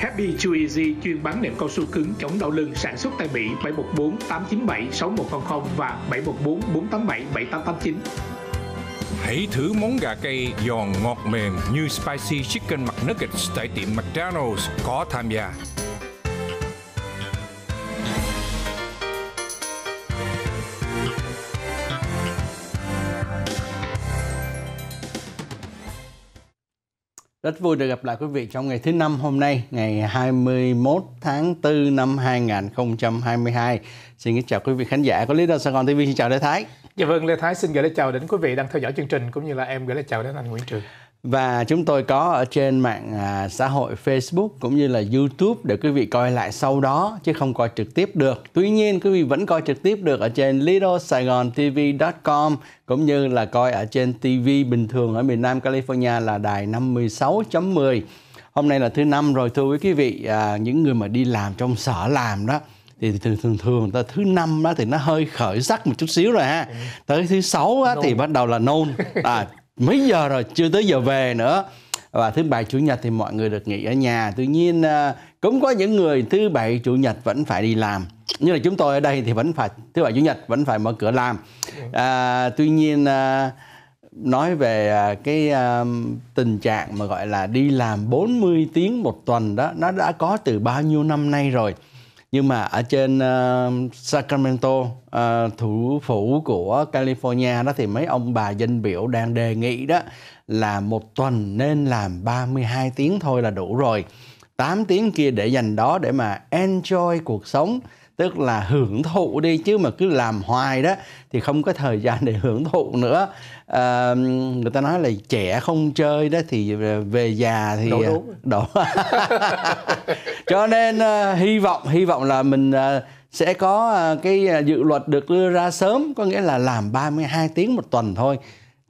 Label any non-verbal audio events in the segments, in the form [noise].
Happy Chewy chuyên bán nệm cao su cứng chống đau lưng sản xuất tại Mỹ 714 897 6100 và 714 487 7889. Hãy thử món gà cây giòn ngọt mềm như Spicy Chicken McNuggets tại tiệm McDonald's có tham gia. Rất vui được gặp lại quý vị trong ngày thứ năm hôm nay, ngày 21 tháng 4 năm 2022. Xin kính chào quý vị khán giả của Lý Đô Sài Gòn TV. Xin chào Lê Thái. Dạ vâng, Lê Thái xin gửi lời chào đến quý vị đang theo dõi chương trình cũng như là em gửi lời chào đến anh Nguyễn Trường và chúng tôi có ở trên mạng à, xã hội Facebook cũng như là YouTube để quý vị coi lại sau đó chứ không coi trực tiếp được. Tuy nhiên quý vị vẫn coi trực tiếp được ở trên littlesaigontv.com cũng như là coi ở trên TV bình thường ở miền Nam California là đài 56.10. Hôm nay là thứ năm rồi thưa quý vị à, những người mà đi làm trong sở làm đó thì thường thường thường ta thứ năm đó thì nó hơi khởi sắc một chút xíu rồi ha ừ. tới thứ sáu á, thì bắt đầu là nôn à, mấy giờ rồi chưa tới giờ về nữa và thứ bảy chủ nhật thì mọi người được nghỉ ở nhà tuy nhiên à, cũng có những người thứ bảy chủ nhật vẫn phải đi làm như là chúng tôi ở đây thì vẫn phải thứ bảy chủ nhật vẫn phải mở cửa làm à, tuy nhiên à, nói về à, cái tình trạng mà gọi là đi làm 40 tiếng một tuần đó nó đã có từ bao nhiêu năm nay rồi nhưng mà ở trên uh, Sacramento uh, thủ phủ của California đó thì mấy ông bà dân biểu đang đề nghị đó là một tuần nên làm 32 tiếng thôi là đủ rồi 8 tiếng kia để dành đó để mà enjoy cuộc sống tức là hưởng thụ đi chứ mà cứ làm hoài đó thì không có thời gian để hưởng thụ nữa à, người ta nói là trẻ không chơi đó thì ờ, về già thì đổ, ờ, đổ. đổ. [laughs] cho nên uh, hy vọng hy vọng là mình uh, sẽ có uh, cái dự luật được đưa ra sớm có nghĩa là làm 32 tiếng một tuần thôi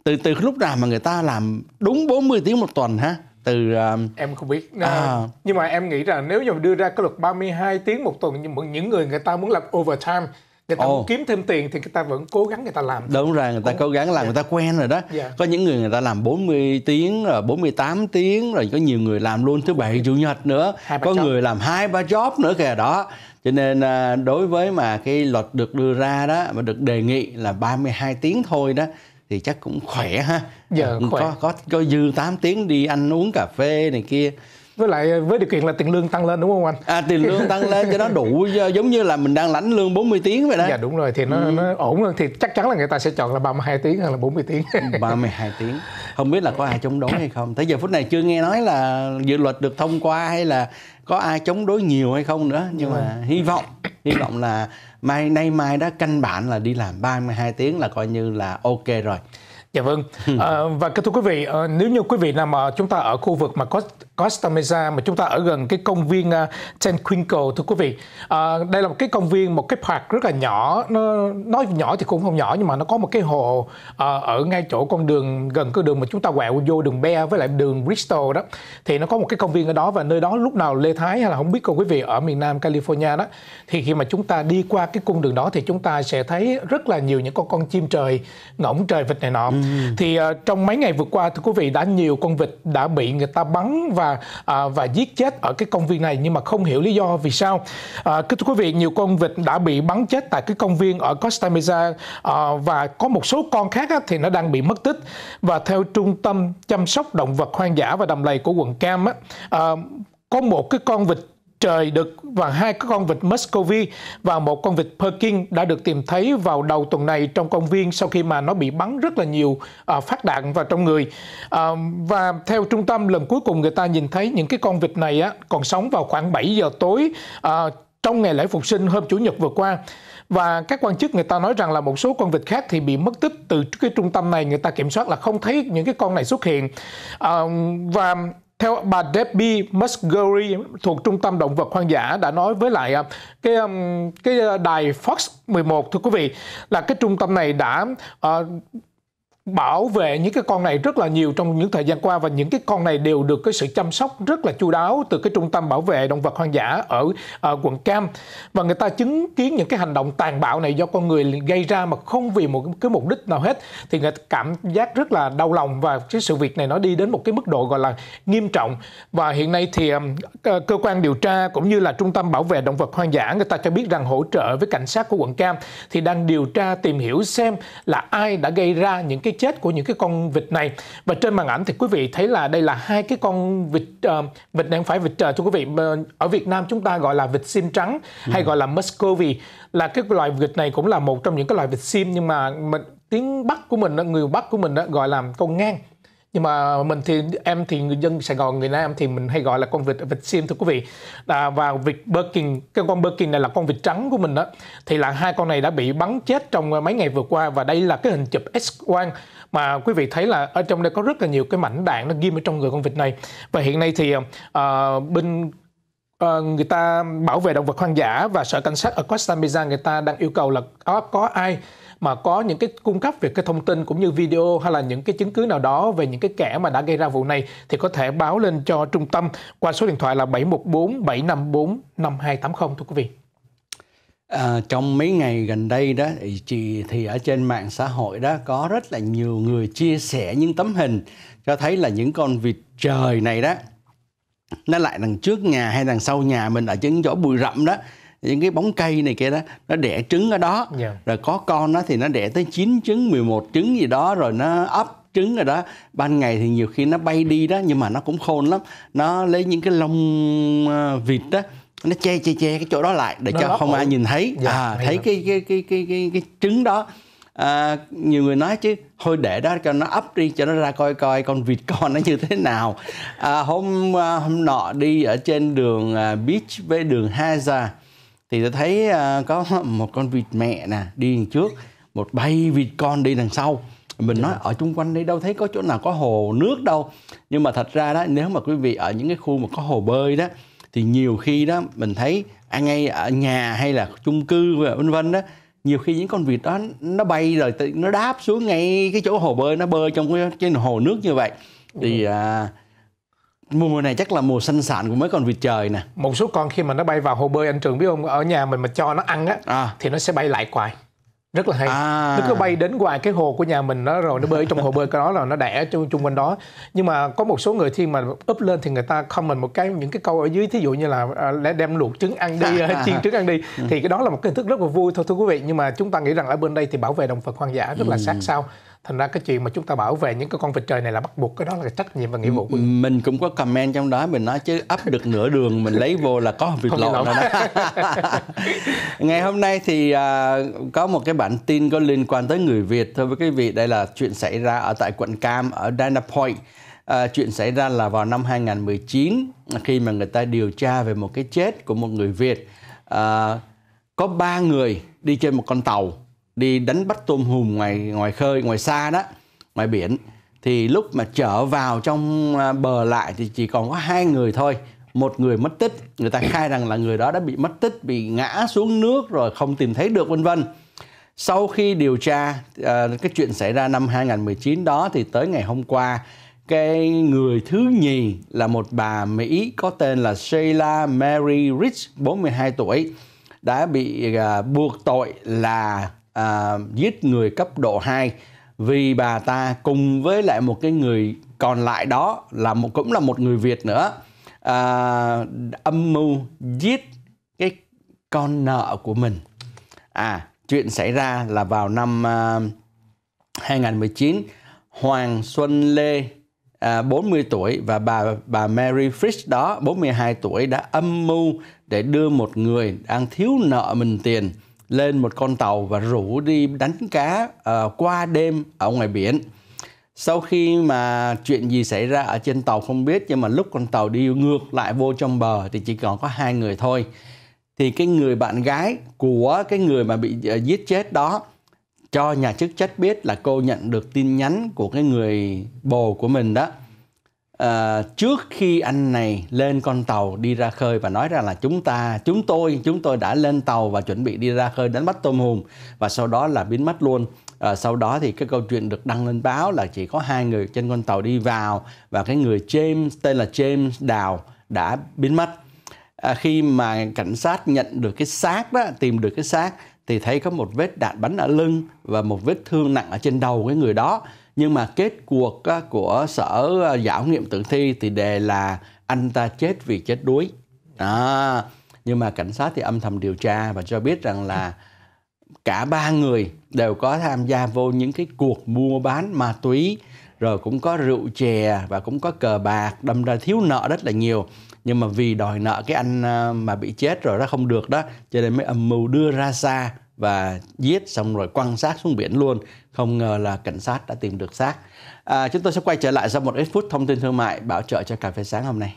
từ từ lúc nào mà người ta làm đúng 40 tiếng một tuần ha từ uh, em không biết à, à. nhưng mà em nghĩ rằng nếu như đưa ra cái luật 32 tiếng một tuần nhưng những người người ta muốn làm overtime để ta oh. muốn kiếm thêm tiền thì người ta vẫn cố gắng người ta làm đúng rồi người ta cố gắng làm dạ. người ta quen rồi đó yeah. Dạ. có những người người ta làm 40 tiếng rồi 48 tiếng rồi có nhiều người làm luôn thứ bảy chủ nhật nữa hai có job. người làm hai ba job nữa kìa đó cho nên à, đối với mà cái luật được đưa ra đó mà được đề nghị là 32 tiếng thôi đó thì chắc cũng khỏe ha dạ, khỏe. có có có dư 8 tiếng đi ăn uống cà phê này kia với lại ờ, với điều kiện là tiền lương tăng lên đúng không anh à tiền lương tăng lên cho nó đủ ờ, giống như là mình đang lãnh lương 40 tiếng vậy đó dạ đúng rồi thì nó ừ. nó ổn hơn thì chắc chắn là người ta sẽ chọn là 32 tiếng hay là 40 tiếng 32 ừ, tiếng không biết là có ai chống đối hay không tới giờ phút này chưa nghe nói là dự luật được thông qua hay là có ai chống đối nhiều hay không nữa nhưng ừ. mà hy vọng hy vọng là mai nay mai đó căn bản là đi làm 32 tiếng là coi như là ok rồi Dạ vâng. À, và cái thưa quý vị, ờ, nếu như quý vị nào mà chúng ta ở khu vực mà Costa Mesa mà chúng ta ở gần cái công viên uh, ờ, Tenquinkle thưa quý vị, à, đây là một cái công viên một cái park rất là nhỏ, nó nói nhỏ thì cũng không nhỏ nhưng mà nó có một cái hồ à, ở ngay chỗ con đường gần cái đường mà chúng ta quẹo vô đường Be với lại đường Bristol đó, thì nó có một cái công viên ở đó và nơi đó lúc nào Lê Thái hay là không biết cô quý vị ở miền Nam California đó, thì khi mà chúng ta đi qua cái cung đường đó thì chúng ta sẽ thấy rất là nhiều những con con chim trời ngỗng trời vịt này nọ. Ừ Ừ. thì uh, trong mấy ngày vừa qua thưa quý vị đã nhiều con vịt đã bị người ta bắn và uh, và giết chết ở cái công viên này nhưng mà không hiểu lý do vì sao uh, thưa quý vị nhiều con vịt đã bị bắn chết tại cái công viên ở Costa Mesa uh, và có một số con khác á, thì nó đang bị mất tích và theo trung tâm chăm sóc động vật hoang dã và đầm lầy của quận Cam á, uh, có một cái con vịt trời đực và hai con vịt Muscovy và một con vịt Perkin đã được tìm thấy vào đầu tuần này trong công viên sau khi mà nó bị bắn rất là nhiều à, phát đạn vào trong người. À, và theo trung tâm lần cuối cùng người ta nhìn thấy những cái con vịt này còn sống vào khoảng 7 giờ tối à, trong ngày lễ phục sinh hôm Chủ nhật vừa qua và các quan chức người ta nói rằng là một số con vịt khác thì bị mất tích từ cái trung tâm này người ta kiểm soát là không thấy những cái con này xuất hiện và theo bà Debbie Musgrave thuộc Trung tâm Động vật Hoang dã đã nói với lại à, cái um, cái à, đài Fox 11 thưa quý vị là cái trung tâm này đã uh, bảo vệ những cái con này rất là nhiều trong những thời gian qua và những cái con này đều được cái sự chăm sóc rất là chu đáo từ cái trung tâm bảo vệ động vật hoang dã ở uh, quận Cam và người ta chứng kiến những cái hành động tàn bạo này do con người gây ra mà không vì một cái mục đích nào hết thì người ta cảm giác rất là đau lòng và cái sự việc này nó đi đến một cái mức độ gọi là nghiêm trọng và hiện nay thì um, cơ quan điều tra cũng như là trung tâm bảo vệ động vật hoang dã người ta cho biết rằng hỗ trợ với cảnh sát của quận Cam thì đang điều tra tìm hiểu xem là ai đã gây ra những cái chết của những cái con vịt này và trên màn ảnh thì quý vị thấy là đây là hai cái con vịt uh, vịt đang phải vịt trời thưa quý vị ở Việt Nam chúng ta gọi là vịt sim trắng ừ. hay gọi là Muscovy là cái loài vịt này cũng là một trong những cái loài vịt sim nhưng mà mình, tiếng Bắc của mình người Bắc của mình gọi là con ngang nhưng mà mình thì em thì người dân Sài Gòn người Nam thì mình hay gọi là con vịt vịt sim thưa quý vị à, và vịt Birkin cái con Birkin này là con vịt trắng của mình đó thì là hai con này đã bị bắn chết trong mấy ngày vừa qua và đây là cái hình chụp X quang mà quý vị thấy là ở trong đây có rất là nhiều cái mảnh đạn nó ghim ở trong người con vịt này và hiện nay thì uh, bên Uh, người ta bảo vệ động vật hoang dã và sở cảnh sát ở Costa Mesa người ta đang yêu cầu là có, có ai mà có những cái cung cấp về cái thông tin cũng như video hay là những cái chứng cứ nào đó về những cái kẻ mà đã gây ra vụ này thì có thể báo lên cho trung tâm qua số điện thoại là 714 754 5280 thưa quý vị. À, trong mấy ngày gần đây đó thì chị thì ở trên mạng xã hội đó có rất là nhiều người chia sẻ những tấm hình cho thấy là những con vịt trời này đó nó lại đằng trước nhà hay đằng sau nhà mình ở những chỗ bụi rậm đó những cái bóng cây này kia đó nó đẻ trứng ở đó yeah. Dạ. rồi có con nó thì nó đẻ tới 9 trứng 11 trứng gì đó rồi nó ấp trứng rồi đó ban ngày thì nhiều khi nó bay đi đó nhưng mà nó cũng khôn lắm nó lấy những cái lông ờ, vịt đó nó che che che cái chỗ đó lại để nó cho không ai nhìn thấy dạ, à, thấy lắm. cái cái cái cái cái cái trứng đó à, nhiều người nói chứ thôi để đó cho nó ấp đi cho nó ra coi coi con vịt con nó như thế nào à, hôm ờ, hôm nọ đi ở trên đường ờ, beach với đường Haza thì tôi thấy ờ, có [laughs] một con vịt mẹ nè đi đằng trước một bay vịt con đi đằng sau mình dạ. nói ở chung quanh đây đâu thấy có chỗ nào có hồ nước đâu nhưng mà thật ra đó nếu mà quý vị ở những cái khu mà có hồ bơi đó thì nhiều khi đó mình thấy ngay ở nhà hay là chung cư vân vân đó nhiều khi những con vịt đó nó bay rồi nó đáp xuống ngay cái chỗ hồ bơi nó bơi trong cái trên hồ nước như vậy thì dạ. à, mùa này chắc là mùa xanh sạn của mấy con vịt trời nè một số con khi mà nó bay vào hồ bơi anh trường biết không ở nhà mình mà cho nó ăn á à. thì nó sẽ bay lại quài rất là hay à. nó cứ bay đến ngoài cái hồ của nhà mình nó rồi nó bơi trong hồ bơi cái đó là nó đẻ chung chung quanh đó nhưng mà có một số người khi mà up lên thì người ta comment một cái những cái câu ở dưới thí dụ như là à, đem luộc trứng ăn đi [laughs] à. chiên trứng ăn đi ừ. thì cái đó là một cái hình thức rất là vui thôi thưa quý vị nhưng mà chúng ta nghĩ rằng ở bên đây thì bảo vệ động vật hoang dã rất là ừ. sát sao thành ra cái chuyện mà chúng ta bảo vệ những cái con vịt trời này là bắt buộc cái đó là cái trách nhiệm và nghĩa vụ của mình. mình cũng có comment trong đó mình nói chứ ấp được nửa đường mình lấy vô là có vịt lộn rồi đó [laughs] ngày hôm nay thì à, có một cái bản tin có liên quan tới người việt thôi với cái vị đây là chuyện xảy ra ở tại quận cam ở dana point À, chuyện xảy ra là vào năm 2019 khi mà người ta điều tra về một cái chết của một người Việt à, có ba người đi trên một con tàu đi đánh bắt tôm hùm ngoài ngoài khơi ngoài xa đó ngoài biển thì lúc mà trở vào trong à, bờ lại thì chỉ còn có hai người thôi một người mất tích người ta khai rằng là người đó đã bị mất tích bị ngã xuống nước rồi không tìm thấy được vân vân sau khi điều tra à, cái chuyện xảy ra năm 2019 đó thì tới ngày hôm qua cái người thứ nhì là một bà Mỹ có tên là Sheila Mary Rich 42 tuổi đã bị à, buộc tội là à, giết người cấp độ 2 vì bà ta cùng với lại một cái người còn lại đó là một cũng là một người Việt nữa à, âm mưu giết cái con nợ của mình à chuyện xảy ra là vào năm à, 2019 Hoàng Xuân Lê à, 40 tuổi và bà bà Mary Frisch đó 42 tuổi đã âm mưu để đưa một người đang thiếu nợ mình tiền lên một con tàu và rủ đi đánh cá uh, qua đêm ở ngoài biển sau khi mà chuyện gì xảy ra ở trên tàu không biết nhưng mà lúc con tàu đi ngược lại vô trong bờ thì chỉ còn có hai người thôi thì cái người bạn gái của cái người mà bị uh, giết chết đó cho nhà chức trách biết là cô nhận được tin nhắn của cái người bồ của mình đó à, trước khi anh này lên con tàu đi ra khơi và nói rằng là chúng ta chúng tôi chúng tôi đã lên tàu và chuẩn bị đi ra khơi đánh bắt tôm hùm và sau đó là biến mất luôn à, sau đó thì cái câu chuyện được đăng lên báo là chỉ có hai người trên con tàu đi vào và cái người James tên là James Đào đã biến mất à, khi mà cảnh sát nhận được cái xác đó tìm được cái xác thì thấy có một vết đạn bắn ở lưng và một vết thương nặng ở trên đầu cái người đó nhưng mà kết cuộc của sở à, giảo nghiệm tử thi thì đề là anh ta chết vì chết đuối à, nhưng mà cảnh sát thì âm thầm điều tra và cho biết rằng là cả ba người đều có tham gia vô những cái cuộc mua bán ma túy rồi cũng có rượu chè và cũng có cờ bạc đâm ra thiếu nợ rất là nhiều nhưng mà vì đòi nợ cái anh à, mà bị chết rồi đó không được đó cho nên mới âm mưu đưa ra xa và giết xong rồi quăng xác xuống biển luôn không ngờ là cảnh sát đã tìm được xác à, chúng tôi sẽ quay trở lại sau một ít phút thông tin thương mại bảo trợ cho cà phê sáng hôm nay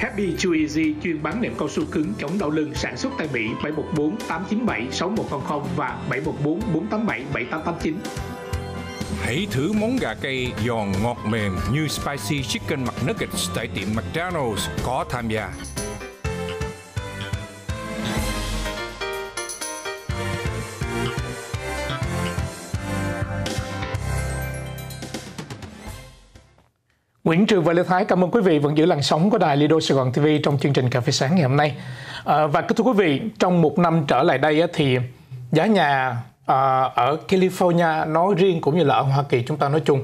Happy Chewy chuyên bán nệm cao su cứng chống đau lưng sản xuất tại Mỹ 714 897 6100 và 714 487 7889. Hãy thử món gà cây giòn ngọt mềm như Spicy Chicken McNuggets tại tiệm McDonald's có tham gia. Nguyễn Trường và Lê Thái cảm ơn quý vị vẫn giữ làn sóng của đài Lido Sài Gòn TV trong chương trình Cà phê sáng ngày hôm nay. À, và thưa quý vị, trong một năm trở lại đây thì giá nhà à, ở California nói riêng cũng như là ở Hoa Kỳ chúng ta nói chung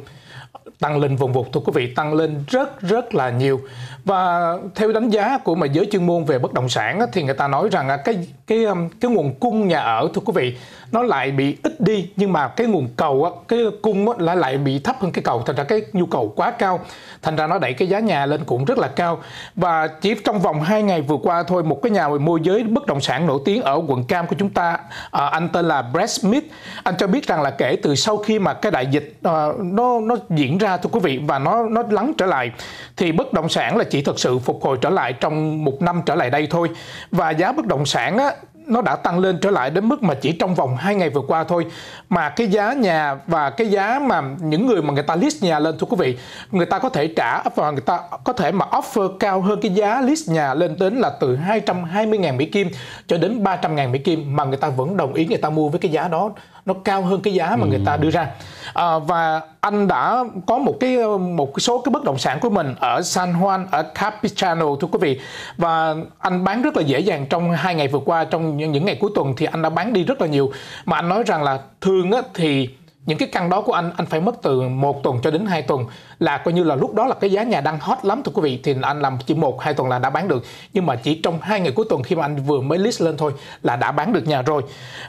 tăng lên vùng vụt thưa quý vị tăng lên rất rất là nhiều và theo đánh giá của mà giới chuyên môn về bất động sản thì người ta nói rằng cái cái um, cái nguồn cung nhà ở thưa quý vị nó lại bị ít đi nhưng mà cái nguồn cầu cái cung là lại bị thấp hơn cái cầu thành ra cái nhu cầu quá cao thành ra nó đẩy cái giá nhà lên cũng rất là cao và chỉ trong vòng 2 ngày vừa qua thôi một cái nhà môi giới bất động sản nổi tiếng ở quận Cam của chúng ta à, anh tên là Brad Smith anh cho biết rằng là kể từ sau khi mà cái đại dịch à, nó nó diễn ra ra thưa quý vị và nó nó lắng trở lại thì bất động sản là chỉ thực sự phục hồi trở lại trong một năm trở lại đây thôi và giá bất động sản á, nó đã tăng lên trở lại đến mức mà chỉ trong vòng 2 ngày vừa qua thôi mà cái giá nhà và cái giá mà những người mà người ta list nhà lên thưa quý vị người ta có thể trả và người ta có thể mà offer cao hơn cái giá list nhà lên đến là từ 220.000 Mỹ Kim cho đến 300.000 Mỹ Kim mà người ta vẫn đồng ý người ta mua với cái giá đó nó cao hơn cái giá mà ừ. người ta đưa ra à, và anh đã có một cái một số cái bất động sản của mình ở San Juan ở Capistrano thưa quý vị và anh bán rất là dễ dàng trong hai ngày vừa qua trong những ngày cuối tuần thì anh đã bán đi rất là nhiều mà anh nói rằng là thường á, thì những cái căn đó của anh anh phải mất từ một tuần cho đến hai tuần là coi như là lúc đó là cái giá nhà đang hot lắm thưa quý vị thì anh làm chỉ một hai tuần là đã bán được nhưng mà chỉ trong hai ngày cuối tuần khi mà anh vừa mới list lên thôi là đã bán được nhà rồi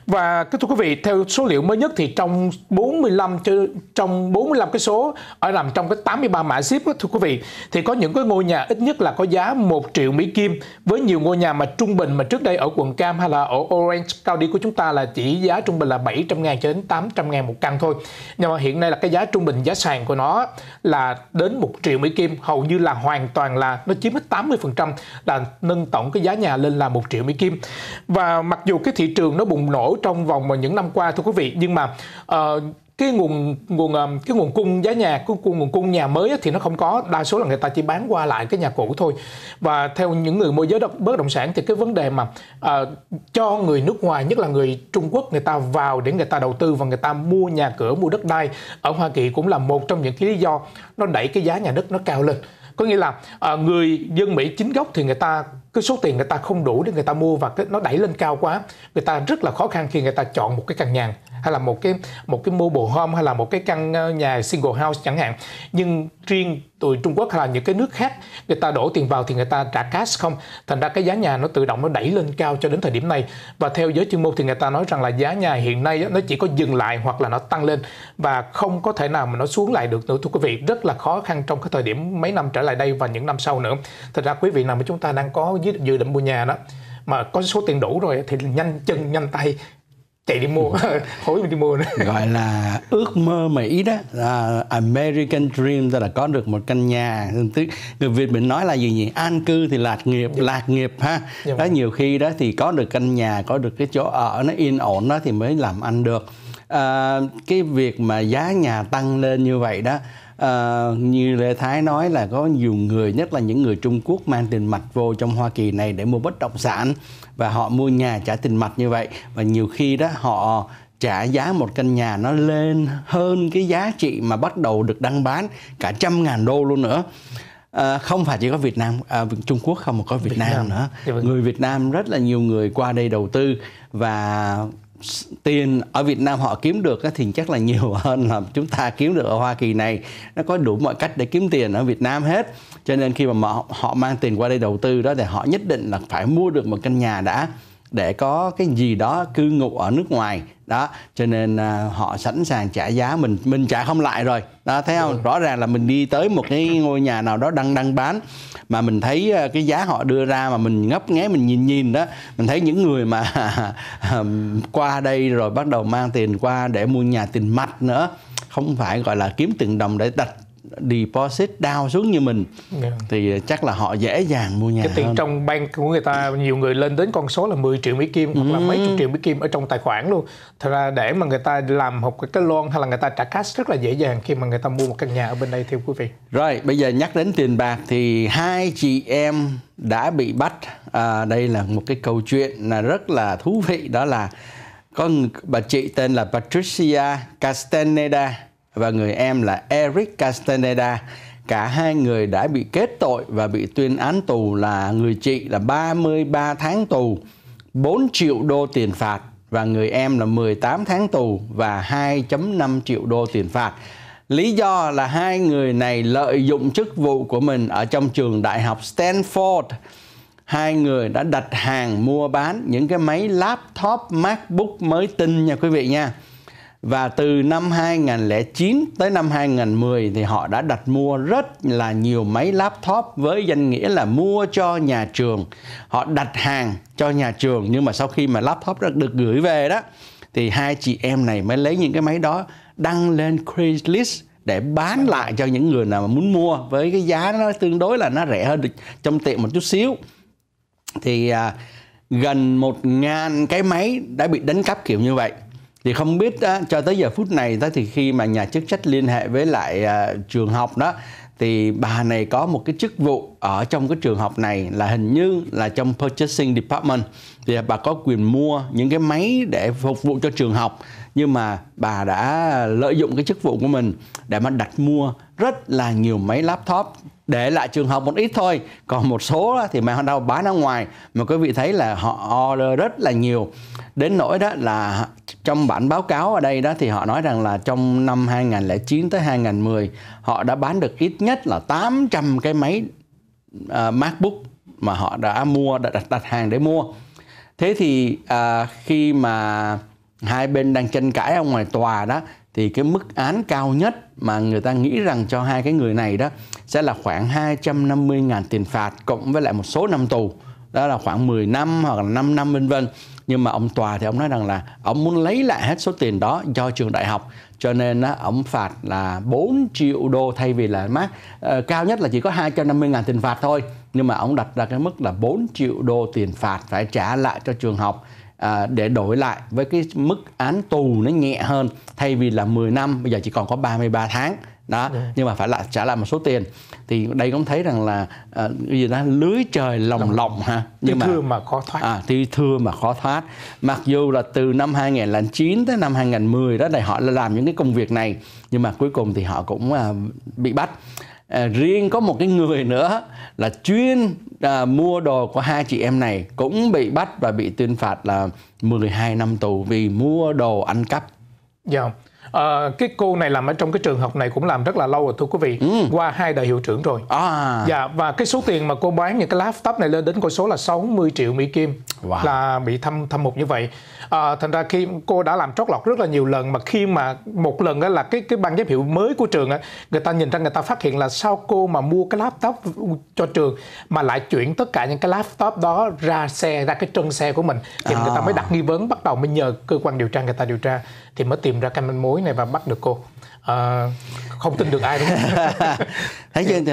và cái thưa quý vị theo số liệu mới nhất thì trong 45 trong 45 cái số ở nằm trong cái 83 mã ship đó, thưa quý vị thì có những cái ngôi nhà ít nhất là có giá 1 triệu Mỹ Kim với nhiều ngôi nhà mà trung bình mà trước đây ở quận Cam hay là ở Orange County của chúng ta là chỉ giá trung bình là 700 ngàn cho đến 800 ngàn một căn thôi nhưng mà hiện nay là cái giá trung bình giá sàn của nó là là đến 1 triệu Mỹ Kim hầu như là hoàn toàn là nó chiếm hết 80% là nâng tổng cái giá nhà lên là 1 triệu Mỹ Kim và mặc dù cái thị trường nó bùng nổ trong vòng những năm qua thưa quý vị nhưng mà uh, cái nguồn nguồn ờ, cái nguồn cung giá nhà cái nguồn cung nhà mới thì nó không có đa số là người ta chỉ bán qua lại cái nhà cũ thôi và theo những người môi giới đất bất động sản thì cái vấn đề mà à, cho người nước ngoài nhất là người Trung Quốc người ta vào để người ta đầu tư và người ta mua nhà cửa mua đất đai ở Hoa Kỳ cũng là một trong những cái lý do nó đẩy cái giá nhà đất nó cao lên có nghĩa là à, người dân Mỹ chính gốc thì người ta cái số tiền người ta không đủ để người ta mua và cái, nó đẩy lên cao quá người ta rất là khó khăn khi người ta chọn một cái căn nhà hay là một cái một cái mobile home hay là một cái căn ờ, nhà single house chẳng hạn nhưng riêng từ Trung Quốc hay là những cái nước khác người ta đổ tiền vào thì người ta trả cash không thành ra cái giá nhà nó tự động nó đẩy lên cao cho đến thời điểm này và theo giới chuyên môn thì người ta nói rằng là giá nhà hiện nay nó chỉ có dừng lại hoặc là nó tăng lên và không có thể nào mà nó xuống lại được nữa thưa quý vị rất là khó khăn trong cái thời điểm mấy năm trở lại đây và những năm sau nữa thật ra quý vị nào mà chúng ta đang có dự định mua nhà đó mà có số tiền đủ rồi thì nhanh chân nhanh tay chạy đi mua ừ. [laughs] hối mình đi mua nữa gọi là ước mơ mỹ đó là American Dream đó là có được một căn nhà tức người Việt mình nói là gì nhỉ an cư thì lạc nghiệp dạ. lạc nghiệp ha dạ. đó vâng. nhiều khi đó thì có được căn nhà có được cái chỗ ở nó yên ổn đó thì mới làm ăn được à, cái việc mà giá nhà tăng lên như vậy đó à, như lê thái nói là có nhiều người nhất là những người trung quốc mang tiền mặt vô trong hoa kỳ này để mua bất động sản và họ mua nhà trả tiền mặt như vậy và nhiều khi đó họ trả giá một căn nhà nó lên hơn cái giá trị mà bắt đầu được đăng bán cả trăm ngàn đô luôn nữa À, không phải chỉ có Việt Nam, à, Trung Quốc không mà có Việt, Việt Nam, Nam nữa. Vâng. Người Việt Nam rất là nhiều người qua đây đầu tư và tiền ở Việt Nam họ kiếm được thì chắc là nhiều [laughs] hơn là chúng ta kiếm được ở Hoa Kỳ này nó có đủ mọi cách để kiếm tiền ở Việt Nam hết cho nên khi mà họ mang tiền qua đây đầu tư đó thì họ nhất định là phải mua được một căn nhà đã để có cái gì đó cư ngụ ở nước ngoài đó cho nên à, họ sẵn sàng trả giá mình mình trả không lại rồi đó thấy không rõ ràng là mình đi tới một cái ngôi nhà nào đó đang đăng bán mà mình thấy à, cái giá họ đưa ra mà mình ngấp nghé mình nhìn nhìn đó mình thấy những người mà [laughs] qua đây rồi bắt đầu mang tiền qua để mua nhà tiền mặt nữa không phải gọi là kiếm từng đồng để đặt deposit đau xuống như mình yeah. Dạ. thì chắc là họ dễ dàng mua nhà cái tiền hơn. trong bank của người ta nhiều người lên đến con số là 10 triệu Mỹ kim hoặc ừ. là mấy chục ừ. triệu Mỹ kim ở trong tài khoản luôn thật ra để mà người ta làm một cái loan hay là người ta trả cash rất là dễ dàng khi mà người ta mua một căn nhà ở bên đây thưa quý vị rồi bây giờ nhắc đến tiền bạc thì hai chị em đã bị bắt à, đây là một cái câu chuyện là rất là thú vị đó là có bà chị tên là Patricia Castaneda và người em là Eric Castaneda. Cả hai người đã bị kết tội và bị tuyên án tù là người chị là 33 tháng tù, 4 triệu đô tiền phạt và người em là 18 tháng tù và 2.5 triệu đô tiền phạt. Lý do là hai người này lợi dụng chức vụ của mình ở trong trường đại học Stanford. Hai người đã đặt hàng mua bán những cái máy laptop MacBook mới tinh nha quý vị nha. Và từ năm 2009 tới năm 2010 thì họ đã đặt mua rất là nhiều máy laptop với danh nghĩa là mua cho nhà trường. Họ đặt hàng cho nhà trường nhưng mà sau khi mà laptop đã được gửi về đó thì hai chị em này mới lấy những cái máy đó đăng lên Craigslist để bán dạ. lại cho những người nào mà muốn mua với cái giá nó tương đối là nó rẻ hơn được trong tiệm một chút xíu. Thì à, gần 1.000 cái máy đã bị đánh cắp kiểu như vậy thì không biết á, cho tới giờ phút này đó thì khi mà nhà chức trách liên hệ với lại à, trường học đó thì bà này có một cái chức vụ ở trong cái trường học này là hình như là trong purchasing department thì bà có quyền mua những cái máy để phục vụ cho trường học nhưng mà bà đã lợi dụng cái chức vụ của mình để mà đặt mua rất là nhiều máy laptop để lại trường học một ít thôi còn một số thì mà họ đâu bán ra ngoài mà quý vị thấy là họ order rất là nhiều đến nỗi đó là trong bản báo cáo ở đây đó thì họ nói rằng là trong năm 2009 tới 2010 họ đã bán được ít nhất là 800 cái máy uh, MacBook mà họ đã mua đã đặt, đặt hàng để mua. Thế thì uh, khi mà hai bên đang tranh cãi ở ngoài tòa đó thì cái mức án cao nhất mà người ta nghĩ rằng cho hai cái người này đó sẽ là khoảng 250 ngàn tiền phạt cộng với lại một số năm tù đó là khoảng 10 năm hoặc là 5 năm vân vân nhưng mà ông tòa thì ông nói rằng là ông muốn lấy lại hết số tiền đó do trường đại học cho nên á, ông phạt là 4 triệu đô thay vì là mát à, ờ, cao nhất là chỉ có 250 ngàn tiền phạt thôi nhưng mà ông đặt ra cái mức là 4 triệu đô tiền phạt phải trả lại cho trường học à, để đổi lại với cái mức án tù nó nhẹ hơn thay vì là 10 năm bây giờ chỉ còn có 33 tháng đó yeah. Dạ. nhưng mà phải là trả lại một số tiền thì đây cũng thấy rằng là à, gì đó lưới trời lồng lộng ha nhưng mà thưa mà khó thoát à thì thưa mà khó thoát mặc dù là từ năm 2009 tới năm 2010 đó này họ là làm những cái công việc này nhưng mà cuối cùng thì họ cũng à, bị bắt à, riêng có một cái người nữa là chuyên à, mua đồ của hai chị em này cũng bị bắt và bị tuyên phạt là 12 năm tù vì mua đồ ăn cắp dạ yeah. À, cái cô này làm ở trong cái trường học này cũng làm rất là lâu rồi thưa quý vị, ừ. qua hai đời hiệu trưởng rồi. À. Dạ và cái số tiền mà cô bán những cái laptop này lên đến con số là 60 triệu Mỹ kim wow. là bị thâm thâm hụt như vậy. À, thành ra khi cô đã làm trót lọt rất là nhiều lần mà khi mà một lần đó là cái cái ban giám hiệu mới của trường á, người ta nhìn ra người ta phát hiện là sao cô mà mua cái laptop cho trường mà lại chuyển tất cả những cái laptop đó ra xe ra cái trân xe của mình thì à. người ta à. mới đặt nghi vấn bắt đầu mới nhờ cơ quan điều tra người ta điều tra thì mới tìm ra cái manh mối mối này và bắt được cô à, không tin được ai đúng không [laughs] thấy chứ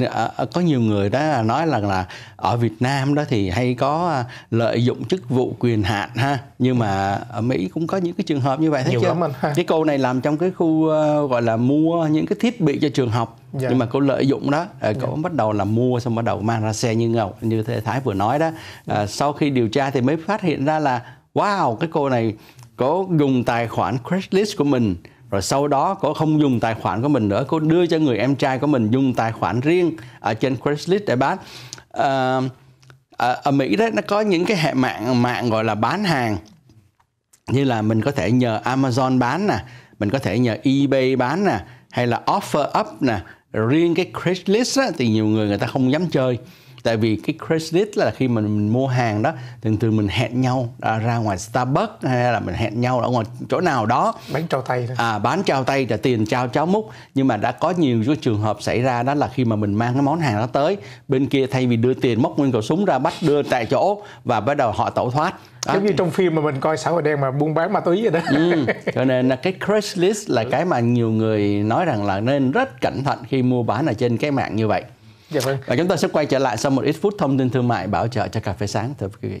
dạ. ờ, có nhiều người đó nói rằng là, là ở Việt Nam đó thì hay có ờ, lợi dụng chức vụ quyền hạn ha nhưng mà ở Mỹ cũng có những cái trường hợp như vậy thấy nhiều chưa lắm anh, cái cô này làm trong cái khu gọi là mua những cái thiết bị cho trường học dạ. nhưng mà cô lợi dụng đó cậu dạ. bắt đầu là mua xong bắt đầu mang ra xe như ngầu như thế thái vừa nói đó à, sau khi điều tra thì mới phát hiện ra là wow cái cô này có dùng tài khoản Craigslist của mình rồi sau đó cô không dùng tài khoản của mình nữa cô đưa cho người em trai của mình dùng tài khoản riêng ở trên Craigslist để bán à, ờ, ở, ờ, ở Mỹ đấy nó có những cái hệ mạng mạng gọi là bán hàng như là mình có thể nhờ Amazon bán nè mình có thể nhờ eBay bán nè hay là OfferUp nè riêng cái Craigslist thì nhiều người người ta không dám chơi tại vì cái credit là khi mình, mình mua hàng đó thường thường mình hẹn nhau à, ra ngoài Starbucks hay là mình hẹn nhau ở ngoài chỗ nào đó bán trao tay thôi. à bán trao tay trả tiền trao cháo múc nhưng mà đã có nhiều cái trường hợp xảy ra đó là khi mà mình mang cái món hàng đó tới bên kia thay vì đưa tiền móc nguyên khẩu súng ra bắt đưa tại chỗ và bắt đầu họ tẩu thoát à. giống à. như trong phim mà mình coi xã hội đen mà buôn bán ma túy vậy đó ừ. cho nên là cái Craigslist là cái mà nhiều người nói rằng là nên rất cẩn thận khi mua bán ở trên cái mạng như vậy Dạ vâng. Và chúng ta sẽ quay trở lại sau một ít phút thông tin thương mại bảo trợ cho cà phê sáng thưa quý vị.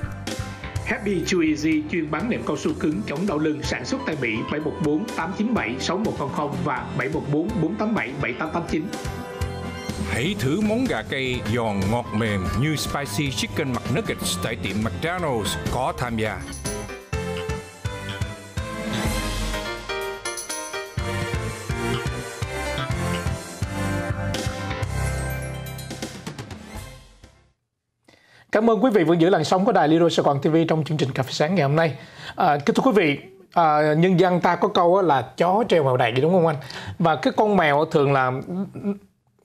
Happy Chewy chuyên bán nệm cao su cứng chống đau lưng sản xuất tại Mỹ 714 897 6100 và 714 487 7889. Hãy thử món gà cây giòn ngọt mềm như Spicy Chicken McNuggets tại tiệm McDonald's có tham gia. Cảm ơn quý vị vẫn giữ làn sóng của Đài Lido Sài Gòn TV trong chương trình Cà phê sáng ngày hôm nay. À, kính thưa quý vị, à, nhân dân ta có câu là chó treo mèo đầy đúng không anh? Và cái con mèo thường là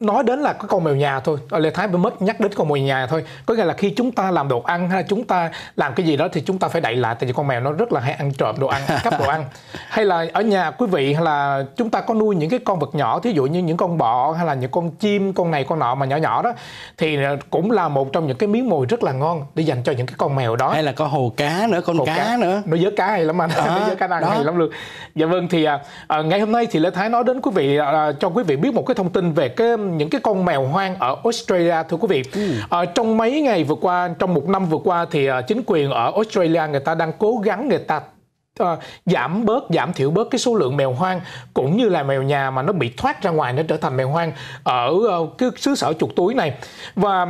nói đến là cái con mèo nhà thôi ờ, lê thái mới nhắc đến con mèo nhà thôi có nghĩa là khi chúng ta làm đồ ăn hay là chúng ta làm cái gì đó thì chúng ta phải đậy lại tại vì con mèo nó rất là hay ăn trộm đồ ăn cắp đồ ăn [laughs] hay là ở nhà quý vị hay là chúng ta có nuôi những cái con vật nhỏ thí dụ như những con bọ hay là những con chim con này con nọ mà nhỏ nhỏ đó thì ờ, cũng là một trong những cái miếng mồi rất là ngon để dành cho những cái con mèo đó hay là có hồ cá nữa con hồ cá, cá nữa nó giới cá hay lắm anh à, [laughs] nó dớt cá ăn đó. hay lắm luôn dạ vâng thì à, ngày hôm nay thì lê thái nói đến quý vị à, cho quý vị biết một cái thông tin về cái những cái con mèo hoang ở Australia thưa quý vị. Ừ. À, trong mấy ngày vừa qua, trong một năm vừa qua thì uh, chính quyền ở Australia người ta đang cố gắng người ta uh, giảm bớt giảm thiểu bớt cái số lượng mèo hoang cũng như là mèo nhà mà nó bị thoát ra ngoài nó trở thành mèo hoang ở uh, cái xứ sở chuột túi này và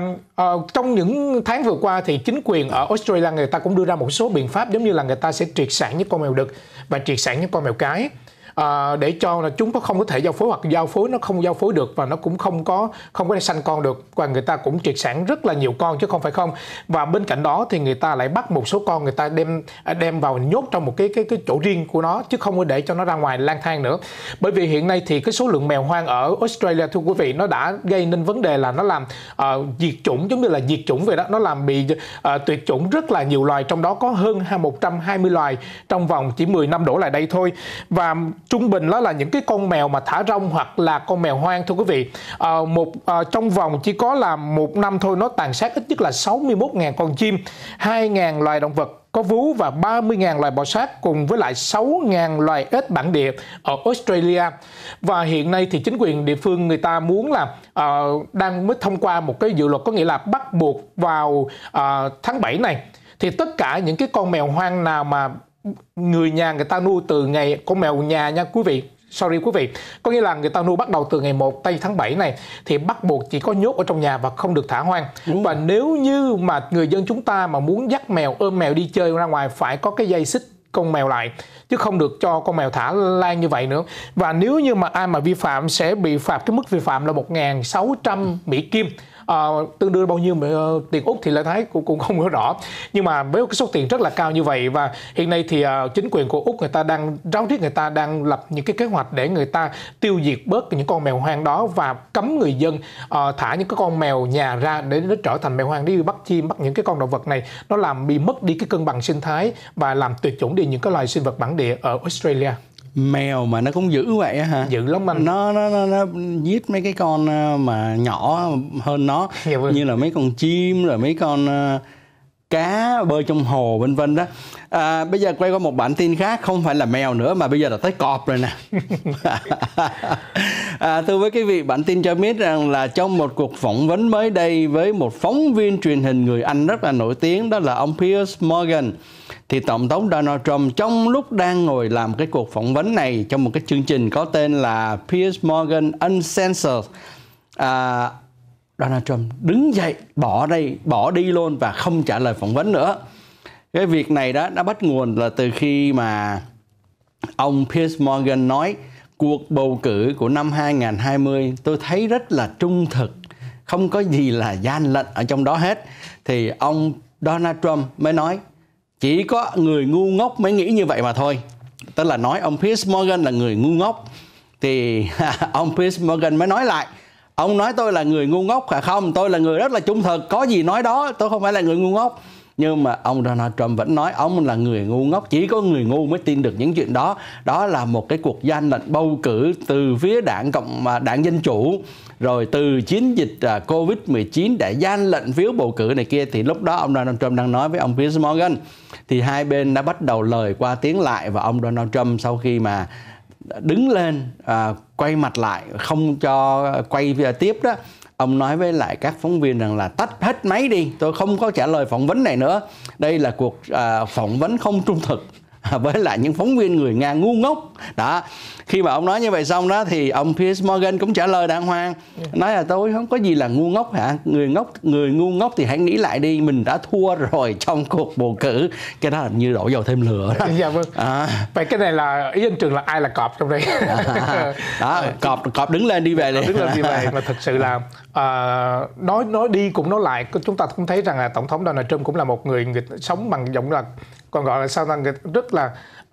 uh, trong những tháng vừa qua thì chính quyền ở Australia người ta cũng đưa ra một số biện pháp giống như là người ta sẽ triệt sản những con mèo đực và triệt sản những con mèo cái à, để cho là chúng nó không có thể giao phối hoặc giao phối nó không giao phối được và nó cũng không có không có thể sanh con được và người ta cũng triệt sản rất là nhiều con chứ không phải không và bên cạnh đó thì người ta lại bắt một số con người ta đem à, đem vào nhốt trong một cái cái cái chỗ riêng của nó chứ không có để cho nó ra ngoài lang thang nữa bởi vì hiện nay thì cái số lượng mèo hoang ở Australia thưa quý vị nó đã gây nên vấn đề là nó làm uh, diệt chủng giống như là diệt chủng vậy đó nó làm bị uh, tuyệt chủng rất là nhiều loài trong đó có hơn 120 loài trong vòng chỉ 10 năm đổ lại đây thôi và trung bình đó là những cái con mèo mà thả rong hoặc là con mèo hoang thưa quý vị à, một à, trong vòng chỉ có là một năm thôi nó tàn sát ít nhất là 61.000 con chim 2.000 loài động vật có vú và 30.000 loài bò sát cùng với lại 6.000 loài ếch bản địa ở Australia. Và hiện nay thì chính quyền địa phương người ta muốn là uh, đang mới thông qua một cái dự luật có nghĩa là bắt buộc vào uh, tháng 7 này thì tất cả những cái con mèo hoang nào mà người nhà người ta nuôi từ ngày con mèo nhà nha quý vị sorry quý vị có nghĩa là người ta nuôi bắt đầu từ ngày 1 tây tháng 7 này thì bắt buộc chỉ có nhốt ở trong nhà và không được thả hoang Đúng và rồi. nếu như mà người dân chúng ta mà muốn dắt mèo ôm mèo đi chơi ra ngoài phải có cái dây xích con mèo lại chứ không được cho con mèo thả lan như vậy nữa và nếu như mà ai mà vi phạm sẽ bị phạt cái mức vi phạm là 1.600 Mỹ Kim à, tương đương bao nhiêu ờ, tiền úc thì lại thái cũng, cũng không hiểu rõ nhưng mà với cái số tiền rất là cao như vậy và hiện nay thì à, chính quyền của úc người ta đang ráo riết người ta đang lập những cái kế hoạch để người ta tiêu diệt bớt những con mèo hoang đó và cấm người dân à, thả những cái con mèo nhà ra để nó trở thành mèo hoang đi bắt chim bắt những cái con động vật này nó làm bị mất đi cái cân bằng sinh thái và làm tuyệt chủng đi những cái loài sinh vật bản địa ở Australia mèo mà nó cũng dữ vậy hả dữ lắm anh nó nó nó, nó giết mấy cái con ờ, mà nhỏ hơn nó như là mấy con chim rồi mấy con ờ, cá bơi trong hồ vân vân đó à, bây giờ quay qua một bản tin khác không phải là mèo nữa mà bây giờ là tới cọp rồi nè [laughs] à, thưa với quý vị bản tin cho biết rằng là trong một cuộc phỏng vấn mới đây với một phóng viên truyền hình người anh rất là nổi tiếng đó là ông Piers Morgan thì tổng thống Donald Trump trong lúc đang ngồi làm cái cuộc phỏng vấn này trong một cái chương trình có tên là Piers Morgan Uncensored à, Donald Trump đứng dậy bỏ đây bỏ đi luôn và không trả lời phỏng vấn nữa cái việc này đó nó bắt nguồn là từ khi mà ông Piers Morgan nói cuộc bầu cử của năm 2020 tôi thấy rất là trung thực không có gì là gian lận ở trong đó hết thì ông Donald Trump mới nói chỉ có người ngu ngốc mới nghĩ như vậy mà thôi tức là nói ông Piers Morgan là người ngu ngốc thì [laughs] ông Piers Morgan mới nói lại ông nói tôi là người ngu ngốc phải à? không tôi là người rất là trung thực có gì nói đó tôi không phải là người ngu ngốc nhưng mà ông Donald Trump vẫn nói ông là người ngu ngốc chỉ có người ngu mới tin được những chuyện đó đó là một cái cuộc gian lận bầu cử từ phía đảng cộng à, đảng dân chủ rồi từ chiến dịch à, Covid 19 để gian lận phiếu bầu cử này kia thì lúc đó ông Donald Trump đang nói với ông Piers Morgan thì hai bên đã bắt đầu lời qua tiếng lại và ông Donald Trump sau khi mà đứng lên à, quay mặt lại không cho à, quay à, tiếp đó ông nói với lại các phóng viên rằng là tắt hết máy đi tôi không có trả lời phỏng vấn này nữa đây là cuộc à, phỏng vấn không trung thực [laughs] với lại những phóng viên người nga ngu ngốc đó khi mà ông nói như vậy xong đó thì ông Piers Morgan cũng trả lời đàng hoàng nói là tôi không có gì là ngu ngốc hả người ngốc người ngu ngốc thì hãy nghĩ lại đi mình đã thua rồi [laughs] trong cuộc bầu cử cái đó là như đổ dầu thêm lửa đó. dạ vâng à. vậy cái này là ý anh trường là ai là cọp trong đây [laughs] đó cọp cọp đứng lên đi về đi đứng lên đi về mà thực sự là à, nói nói đi cũng nói lại chúng ta cũng thấy rằng là tổng thống Donald Trump cũng là một người, người sống bằng giọng là còn gọi là sao tăng rất là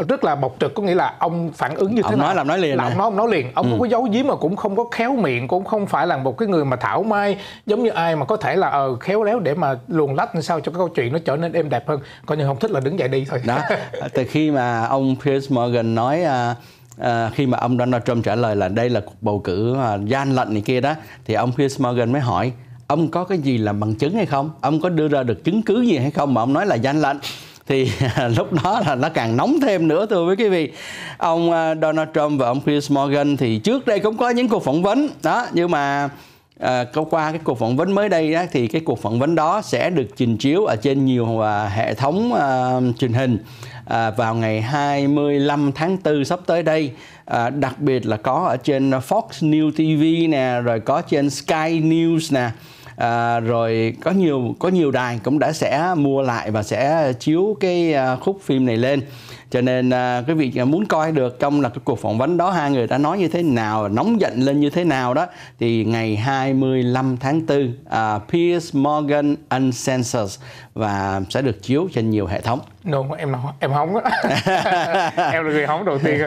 rất là bộc trực có nghĩa là ông phản ứng như ông thế nói nào làm nói liền là à? ông nói ông nói liền ông ừ. không có giấu giếm mà cũng không có khéo miệng cũng không phải là một cái người mà thảo mai giống như ai mà có thể là ờ khéo léo để mà luồn lách sao cho cái câu chuyện nó trở nên êm đẹp hơn còn nhưng không thích là đứng dậy đi thôi đó [laughs] từ khi mà ông pierce Morgan nói uh, À, khi mà ông Donald Trump trả lời là đây là cuộc bầu cử à, gian lận này kia đó thì ông pierce Morgan mới hỏi ông có cái gì làm bằng chứng hay không ông có đưa ra được chứng cứ gì hay không mà ông nói là gian lận thì [laughs] lúc đó là nó càng nóng thêm nữa thưa quý vị ông à, Donald Trump và ông Piers Morgan thì trước đây cũng có những cuộc phỏng vấn đó nhưng mà À, qua cái cuộc phỏng vấn mới đây á, thì cái cuộc phỏng vấn đó sẽ được trình chiếu ở trên nhiều à, hệ thống à, truyền hình à, vào ngày 25 tháng 4 sắp tới đây à, đặc biệt là có ở trên Fox News TV nè rồi có trên Sky News nè à, rồi có nhiều có nhiều đài cũng đã sẽ mua lại và sẽ chiếu cái à, khúc phim này lên cho nên à, cái việc muốn coi được trong là cái cuộc phỏng vấn đó hai người đã nói như thế nào nóng giận lên như thế nào đó thì ngày 25 tháng 4 à, Piers Morgan Uncensored và sẽ được chiếu trên nhiều hệ thống. Đúng, em em hóng [laughs] em là người hóng đầu tiên.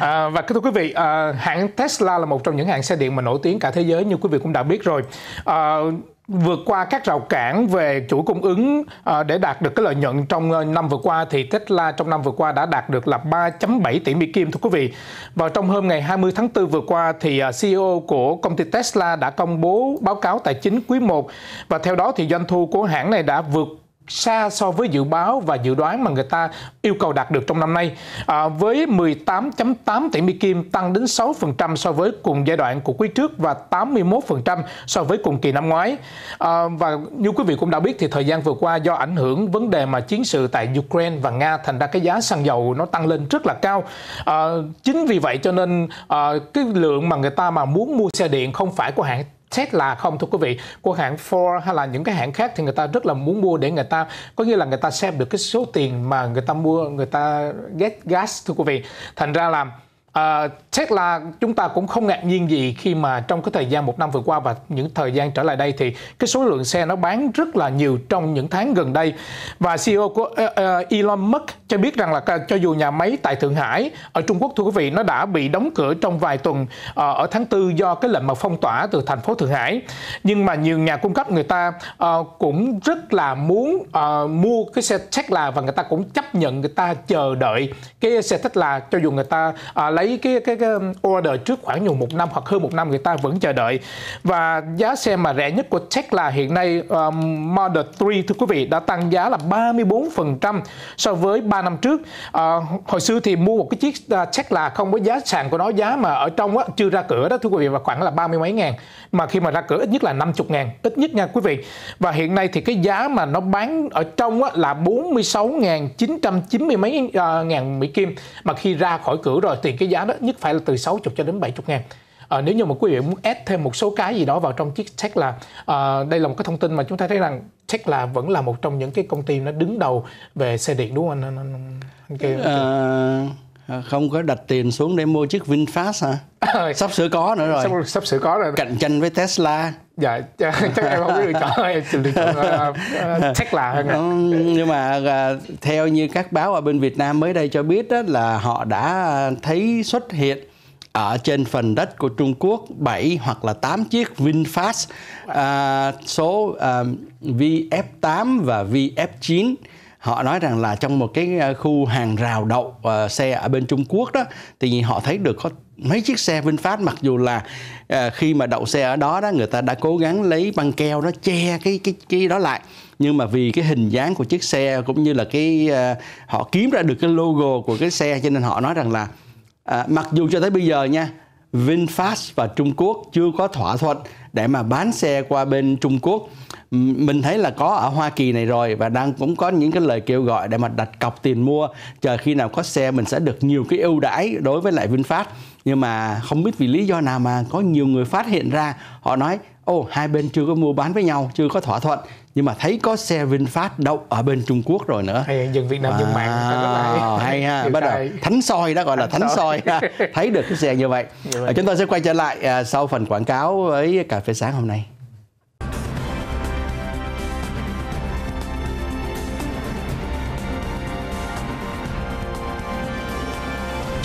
À, và thưa quý vị, à, hãng Tesla là một trong những hãng xe điện mà nổi tiếng cả thế giới như quý vị cũng đã biết rồi. À, vượt qua các rào cản về chuỗi cung ứng à, để đạt được cái lợi nhuận trong à, năm vừa qua thì Tesla trong năm vừa qua đã đạt được là 3.7 tỷ Mỹ Kim thưa quý vị. Và trong hôm ngày 20 tháng 4 vừa qua thì à, CEO của công ty Tesla đã công bố báo cáo tài chính quý 1 và theo đó thì doanh thu của hãng này đã vượt xa so với dự báo và dự đoán mà người ta yêu cầu đạt được trong năm nay à, với 18.8 tỷ Mỹ Kim tăng đến 6% so với cùng giai đoạn của quý trước và 81% so với cùng kỳ năm ngoái à, và như quý vị cũng đã biết thì thời gian vừa qua do ảnh hưởng vấn đề mà chiến sự tại Ukraine và Nga thành ra cái giá xăng dầu nó tăng lên rất là cao à, chính vì vậy cho nên à, cái lượng mà người ta mà muốn mua xe điện không phải của hãng Tesla là không thưa quý vị của hãng Ford hay là những cái hãng khác thì người ta rất là muốn mua để người ta có nghĩa là người ta xem được cái số tiền mà người ta mua người ta get gas thưa quý vị thành ra là À, chắc là chúng ta cũng không ngạc nhiên gì khi mà trong cái thời gian một năm vừa qua và những thời gian trở lại đây thì cái số lượng xe nó bán rất là nhiều trong những tháng gần đây và CEO của ờ, ờ, Elon Musk cho biết rằng là cho dù nhà máy tại Thượng Hải ở Trung Quốc thưa quý vị nó đã bị đóng cửa trong vài tuần ở tháng 4 do cái lệnh mà phong tỏa từ thành phố Thượng Hải nhưng mà nhiều nhà cung cấp người ta cũng rất là muốn mua cái xe Tesla và người ta cũng chấp nhận người ta chờ đợi cái xe Tesla cho dù người ta lấy cái cái cái, cái um, order trước khoảng nhiều một năm hoặc hơn một năm người ta vẫn chờ đợi và giá xe mà rẻ nhất của Tesla hiện nay um, Model 3 thưa quý vị đã tăng giá là 34% so với 3 năm trước à, hồi xưa thì mua một cái chiếc uh, Tesla không có giá sàn của nó giá mà ở trong á, chưa ra cửa đó thưa quý vị và khoảng là ba mươi mấy ngàn mà khi mà ra cửa ít nhất là 50 ngàn ít nhất nha quý vị và hiện nay thì cái giá mà nó bán ở trong á, là 46.990 mấy uh, ngàn Mỹ Kim mà khi ra khỏi cửa rồi thì cái giá đó nhất phải là từ 60 cho đến 70 ngàn À, nếu như mà quý vị muốn add thêm một số cái gì đó vào trong chiếc Tesla, à, ờ, đây là một cái thông tin mà chúng ta thấy rằng Tech là vẫn là một trong những cái công ty nó đứng đầu về xe điện đúng không anh? anh, anh, kia, anh, À không có đặt tiền xuống để mua chiếc VinFast hả? À, [laughs] sắp sửa có nữa rồi. Sắp, sắp sửa có rồi. Cạnh tranh với Tesla dạ chắc em không biết lựa chọn em chọn ờ, ờ, chắc là à. nhưng mà ờ, theo như các báo ở bên Việt Nam mới đây cho biết đó là họ đã thấy xuất hiện ở trên phần đất của Trung Quốc 7 hoặc là 8 chiếc VinFast à, số uh, VF8 và VF9 họ nói rằng là trong một cái khu hàng rào đậu uh, xe ở bên Trung Quốc đó thì họ thấy được có mấy chiếc xe VinFast mặc dù là à, khi mà đậu xe ở đó đó người ta đã cố gắng lấy băng keo đó che cái cái cái đó lại nhưng mà vì cái hình dáng của chiếc xe cũng như là cái à, họ kiếm ra được cái logo của cái xe cho nên họ nói rằng là à, mặc dù cho tới bây giờ nha VinFast và Trung Quốc chưa có thỏa thuận để mà bán xe qua bên Trung Quốc mình thấy là có ở Hoa Kỳ này rồi và đang cũng có những cái lời kêu gọi để mà đặt cọc tiền mua chờ khi nào có xe mình sẽ được nhiều cái ưu đãi đối với lại VinFast nhưng mà không biết vì lý do nào mà có nhiều người phát hiện ra họ nói ô oh, hai bên chưa có mua bán với nhau chưa có thỏa thuận nhưng mà thấy có xe VinFast đậu ở bên Trung Quốc rồi nữa hay dừng Việt Nam dừng dân à, mạng hay ha bắt đầu thánh soi đó gọi là thánh, soi thấy được cái xe như vậy. như vậy chúng ta sẽ quay trở lại uh, sau phần quảng cáo với cà phê sáng hôm nay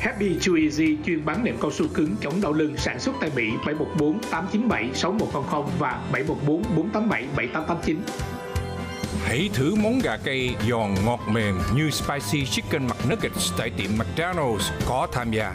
Happy Chew Easy chuyên bán nệm cao su cứng chống đau lưng sản xuất tại Mỹ 714 897 6100 và 714 487 7889. Hãy thử món gà cây giòn ngọt mềm như Spicy Chicken McNuggets tại tiệm McDonald's có tham gia.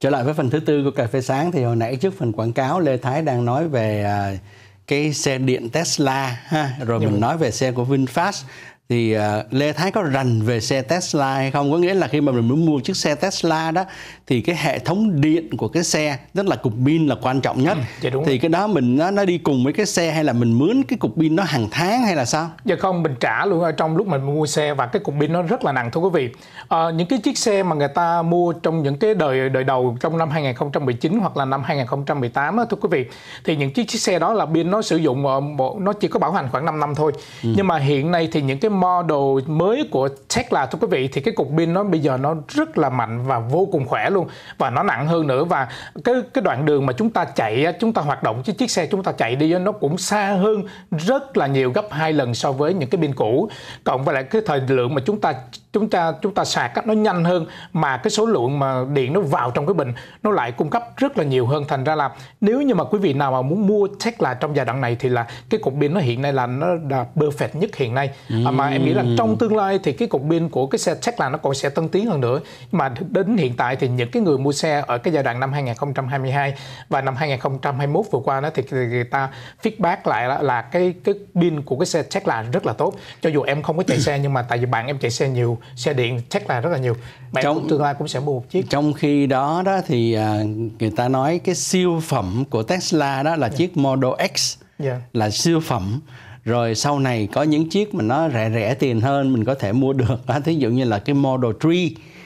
trở lại với phần thứ tư của cà phê sáng thì hồi nãy trước phần quảng cáo lê thái đang nói về à, cái xe điện tesla ha rồi dạ mình vâng. nói về xe của vinfast thì uh, Lê Thái có rành về xe Tesla hay không có nghĩa là khi mà mình muốn mua chiếc xe Tesla đó thì cái hệ thống điện của cái xe rất là cục pin là quan trọng nhất ừ, dạ đúng thì rồi. cái đó mình nó nó đi cùng với cái xe hay là mình mướn cái cục pin nó hàng tháng hay là sao? Dạ không mình trả luôn ở trong lúc mình mua xe và cái cục pin nó rất là nặng thưa quý vị à, những cái chiếc xe mà người ta mua trong những cái đời đời đầu trong năm 2019 hoặc là năm 2018 đó, thưa quý vị thì những chiếc chiếc xe đó là pin nó sử dụng ờ, nó chỉ có bảo hành khoảng 5 năm thôi ừ. nhưng mà hiện nay thì những cái model mới của Tesla thưa quý vị thì cái cục pin nó bây giờ nó rất là mạnh và vô cùng khỏe luôn và nó nặng hơn nữa và cái cái đoạn đường mà chúng ta chạy chúng ta hoạt động chứ chiếc xe chúng ta chạy đi nó cũng xa hơn rất là nhiều gấp hai lần so với những cái pin cũ cộng với lại cái thời lượng mà chúng ta chúng ta chúng ta sạc nó nhanh hơn mà cái số lượng mà điện nó vào trong cái bình nó lại cung cấp rất là nhiều hơn thành ra là nếu như mà quý vị nào mà muốn mua Tesla trong giai đoạn này thì là cái cục pin nó hiện nay là nó là perfect nhất hiện nay ừ. mà em nghĩ là ừ. trong tương lai thì cái cục pin của cái xe Tesla nó còn sẽ tân tiến hơn nữa mà đến hiện tại thì những cái người mua xe ở cái giai đoạn năm 2022 và năm 2021 vừa qua đó thì người ta feedback lại là, là cái cái pin của cái xe Tesla rất là tốt cho dù em không có chạy xe nhưng mà tại vì bạn em chạy xe nhiều xe điện chắc là rất là nhiều bạn trong tương lai cũng sẽ mua một chiếc trong khi đó đó thì à, người ta nói cái siêu phẩm của Tesla đó là yeah. Dạ. chiếc Model X yeah. Dạ. là siêu phẩm rồi sau này có những chiếc mà nó rẻ rẻ tiền hơn mình có thể mua được đó [laughs] thí dụ như là cái Model 3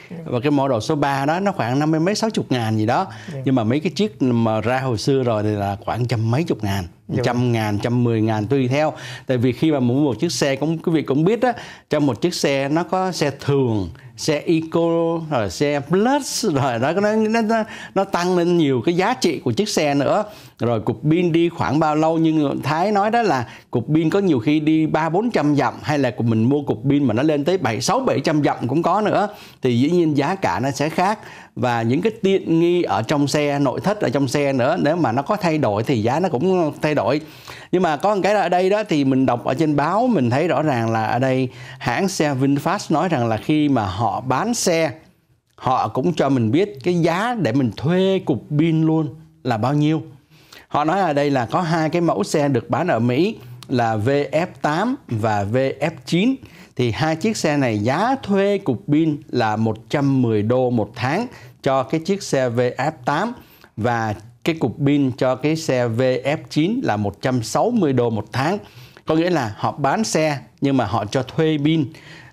dạ. và cái model số 3 đó nó khoảng năm mấy sáu chục ngàn gì đó yeah. nhưng mà mấy cái chiếc mà ra hồi xưa rồi thì là khoảng trăm mấy chục ngàn Dạ trăm vâng. ngàn trăm mười ngàn tùy theo tại vì khi mà mua một chiếc xe cũng quý vị cũng biết á trong một chiếc xe nó có xe thường xe eco rồi xe plus rồi nó nó nó, nó tăng lên nhiều cái giá trị của chiếc xe nữa rồi cục pin đi khoảng bao lâu Nhưng thái nói đó là cục pin có nhiều khi đi ba bốn trăm dặm hay là của mình mua cục pin mà nó lên tới bảy sáu bảy trăm dặm cũng có nữa thì dĩ nhiên giá cả nó sẽ khác và những cái tiện nghi ở trong xe nội thất ở trong xe nữa nếu mà nó có thay đổi thì giá nó cũng thay đổi nhưng mà có một cái là ở đây đó thì mình đọc ở trên báo mình thấy rõ ràng là ở đây hãng xe Vinfast nói rằng là khi mà họ bán xe họ cũng cho mình biết cái giá để mình thuê cục pin luôn là bao nhiêu họ nói ở đây là có hai cái mẫu xe được bán ở Mỹ là VF8 và VF9 thì hai chiếc xe này giá thuê cục pin là 110 đô một tháng cho cái chiếc xe VF8 và cái cục pin cho cái xe VF9 là 160 đô một tháng. Có nghĩa là họ bán xe nhưng mà họ cho thuê pin.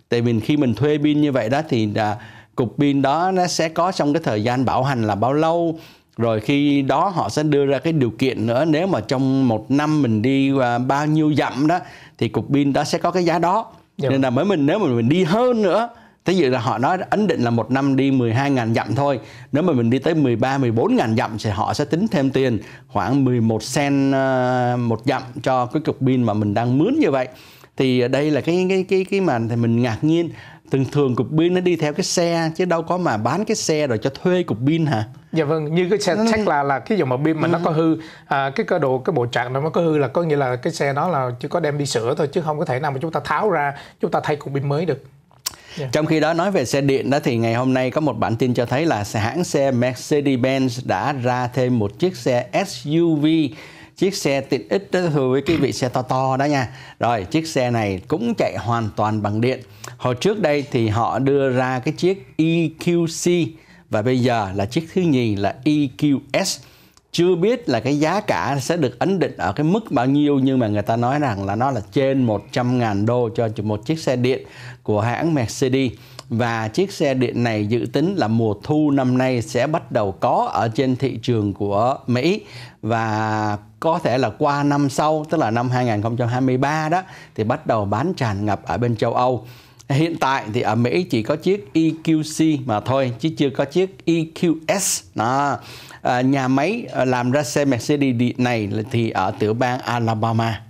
Tại vì khi mình thuê pin như vậy đó thì à, cục pin đó nó sẽ có trong cái thời gian bảo hành là bao lâu rồi khi đó họ sẽ đưa ra cái điều kiện nữa nếu mà trong một năm mình đi à, bao nhiêu dặm đó thì cục pin đó sẽ có cái giá đó Dạ Nên là vâng. mới mình nếu mà mình đi hơn nữa thí dụ là họ nói ấn định là một năm đi 12.000 dặm thôi Nếu mà mình đi tới 13, 14.000 dặm thì họ sẽ tính thêm tiền khoảng 11 sen ờ, một dặm cho cái cục pin mà mình đang mướn như vậy thì đây là cái cái cái cái mà thì mình ngạc nhiên thường thường cục pin nó đi theo cái xe chứ đâu có mà bán cái xe rồi cho thuê cục pin hả dạ vâng như cái xe chắc là là cái dòng mà pin mà ừ. nó ờ. có hư à, cái cơ độ cái bộ trạng nó có hư là có nghĩa là cái xe đó là chỉ có đem đi sửa thôi chứ không có thể nào mà chúng ta tháo ra chúng ta thay cục pin mới được Yeah. Dạ. Trong khi đó nói về xe điện đó thì ngày hôm nay có một bản tin cho thấy là hãng xe Mercedes-Benz đã ra thêm một chiếc xe SUV chiếc xe tiện ích thưa với cái vị xe to to đó nha rồi chiếc xe này cũng chạy hoàn toàn bằng điện hồi trước đây thì họ đưa ra cái chiếc EQC và bây giờ là chiếc thứ nhì là EQS chưa biết là cái giá cả sẽ được ấn định ở cái mức bao nhiêu nhưng mà người ta nói rằng là nó là trên 100.000 đô cho một chiếc xe điện của hãng Mercedes và chiếc xe điện này dự tính là mùa thu năm nay sẽ bắt đầu có ở trên thị trường của Mỹ và có thể là qua năm sau tức là năm 2023 đó thì bắt đầu bán tràn ngập ở bên châu Âu. Hiện tại thì ở Mỹ chỉ có chiếc EQC mà thôi chứ chưa có chiếc EQS. Đó. À, nhà máy làm ra xe Mercedes này thì ở tiểu bang Alabama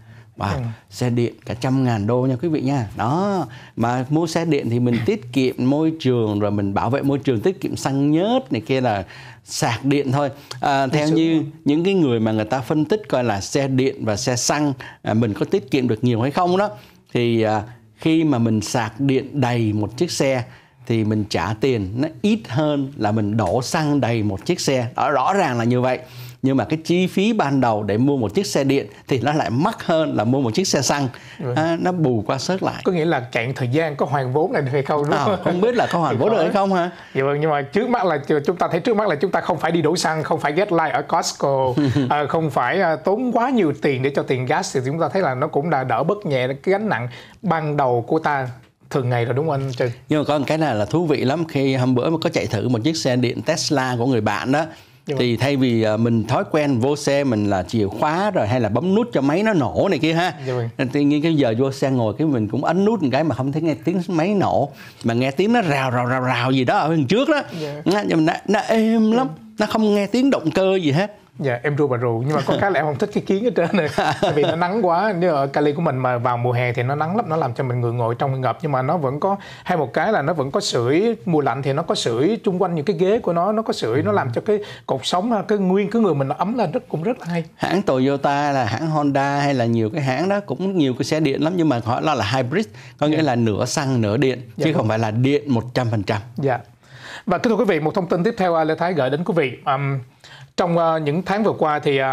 wow, ừ. xe điện cả trăm ngàn đô nha quý vị nha đó mà mua xe điện thì mình tiết kiệm môi trường rồi mình bảo vệ môi trường tiết kiệm xăng nhớt này kia là sạc điện thôi à, theo như rồi. những cái người mà người ta phân tích coi là xe điện và xe xăng à, mình có tiết kiệm được nhiều hay không đó thì à, khi mà mình sạc điện đầy một chiếc xe thì mình trả tiền nó ít hơn là mình đổ xăng đầy một chiếc xe đó rõ ràng là như vậy nhưng mà cái chi phí ban đầu để mua một chiếc xe điện thì nó lại mắc hơn là mua một chiếc xe xăng à, nó bù qua sớt lại có nghĩa là cạn thời gian có hoàn vốn này được hay không đúng à, không? À, không biết là có hoàn [laughs] vốn được hay không ha? dạ vâng nhưng mà trước mắt là chúng ta thấy trước mắt là chúng ta không phải đi đổ xăng không phải get line ở Costco [laughs] à, không phải à, tốn quá nhiều tiền để cho tiền gas thì chúng ta thấy là nó cũng đã đỡ bớt nhẹ cái gánh nặng ban đầu của ta thường ngày rồi đúng không anh Trần? Nhưng mà có một cái này là thú vị lắm khi hôm bữa mà có chạy thử một chiếc xe điện Tesla của người bạn đó Dạ thì vâng. thay vì à, mình thói quen vô xe mình là chìa khóa rồi hay là bấm nút cho máy nó nổ này kia ha dạ vâng. nên tự nhiên cái giờ vô xe ngồi cái mình cũng ấn nút một cái mà không thấy nghe tiếng máy nổ mà nghe tiếng nó rào rào rào rào gì đó ở bên trước đó yeah. Dạ. nó, nó, nó êm lắm nó không nghe tiếng động cơ gì hết Dạ, em rùa bà rùa nhưng mà có cái là em không thích cái kiến ở trên này tại vì nó nắng quá nếu ở Cali của mình mà vào mùa hè thì nó nắng lắm nó làm cho mình người ngồi trong người ngập nhưng mà nó vẫn có hay một cái là nó vẫn có sưởi mùa lạnh thì nó có sưởi chung quanh những cái ghế của nó nó có sưởi ừ. nó làm ừ. cho cái cột sống cái nguyên cái người mình nó ấm lên rất cũng rất là hay hãng Toyota là hãng Honda hay là nhiều cái hãng đó cũng nhiều cái xe điện lắm nhưng mà họ nó là hybrid có nghĩa yeah. Dạ. là nửa xăng nửa điện dạ, chứ đúng. không phải là điện 100% dạ và kính thưa quý vị một thông tin tiếp theo à, Lê Thái gửi đến quý vị um, trong uh, những tháng vừa qua thì uh,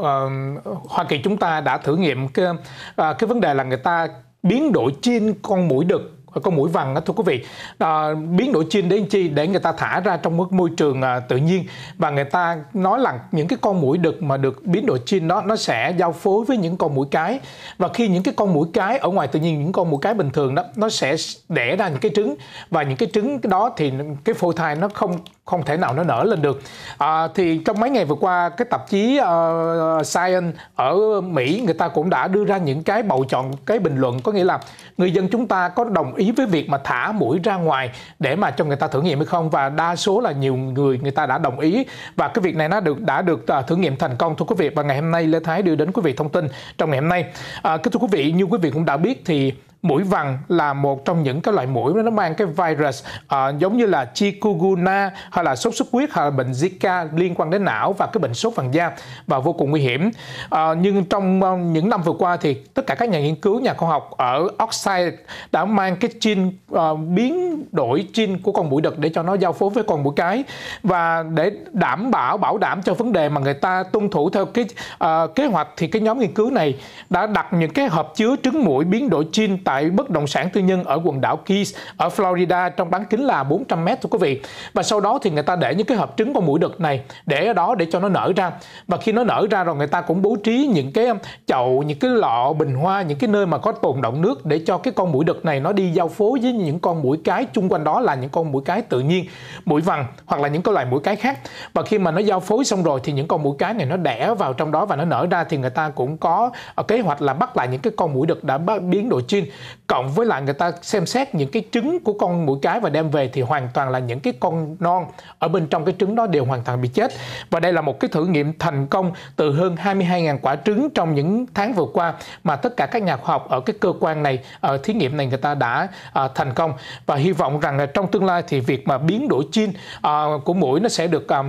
uh, Hoa Kỳ chúng ta đã thử nghiệm cái, uh, cái vấn đề là người ta biến đổi trên con mũi đực con mũi vằn đó thưa quý vị à, biến đổi chim đến chi để người ta thả ra trong mức môi trường à, tự nhiên và người ta nói là những cái con mũi đực mà được biến đổi chim đó nó sẽ giao phối với những con mũi cái và khi những cái con mũi cái ở ngoài tự nhiên những con mũi cái bình thường đó nó sẽ đẻ ra những cái trứng và những cái trứng đó thì cái phôi thai nó không không thể nào nó nở lên được à, thì trong mấy ngày vừa qua cái tạp chí uh, Science ở Mỹ người ta cũng đã đưa ra những cái bầu chọn cái bình luận có nghĩa là người dân chúng ta có đồng ý với việc mà thả mũi ra ngoài để mà cho người ta thử nghiệm hay không và đa số là nhiều người người ta đã đồng ý và cái việc này nó được đã được uh, thử nghiệm thành công thưa quý vị và ngày hôm nay Lê Thái đưa đến quý vị thông tin trong ngày hôm nay à, kính thưa quý vị như quý vị cũng đã biết thì mũi vằn là một trong những cái loại mũi nó mang cái virus à, giống như là chikungunya hay là sốt xuất huyết hay là bệnh Zika liên quan đến não và cái bệnh sốt vàng da và vô cùng nguy hiểm. À, nhưng trong ờ, những năm vừa qua thì tất cả các nhà nghiên cứu, nhà khoa học ở Oxide đã mang cái gene uh, biến đổi gene của con mũi đực để cho nó giao phối với con mũi cái và để đảm bảo bảo đảm cho vấn đề mà người ta tuân thủ theo cái uh, kế hoạch thì cái nhóm nghiên cứu này đã đặt những cái hộp chứa trứng mũi biến đổi gene tại tại bất động sản tư nhân ở quần đảo Keys ở Florida trong bán kính là 400 mét thưa quý vị. Và sau đó thì người ta để những cái hộp trứng con mũi đực này để ở đó để cho nó nở ra. Và khi nó nở ra rồi người ta cũng bố trí những cái um, chậu, những cái lọ bình hoa, những cái nơi mà có tồn động nước để cho cái con mũi đực này nó đi giao phối với những con mũi cái chung quanh đó là những con mũi cái tự nhiên, mũi vằn hoặc là những cái loài mũi cái khác. Và khi mà nó giao phối xong rồi thì những con mũi cái này nó đẻ vào trong đó và nó nở ra thì người ta cũng có ờ, kế hoạch là bắt lại những cái con mũi đực đã biến đổi gen cộng với lại người ta xem xét những cái trứng của con mũi cái và đem về thì hoàn toàn là những cái con non ở bên trong cái trứng đó đều hoàn toàn bị chết và đây là một cái thử nghiệm thành công từ hơn 22.000 quả trứng trong những tháng vừa qua mà tất cả các nhà khoa học ở cái cơ quan này ở thí nghiệm này người ta đã à, thành công và hy vọng rằng trong tương lai thì việc mà biến đổi gen à, ờ, của mũi nó sẽ được à,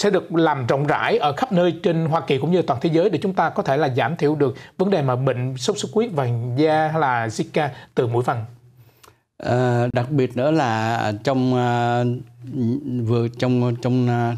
sẽ được làm rộng rãi ở khắp nơi trên Hoa Kỳ cũng như toàn thế giới để chúng ta có thể là giảm thiểu được vấn đề mà bệnh sốt xuất huyết và da là Zika từ mũi vằn? À, đặc biệt nữa là trong à, vừa trong trong à,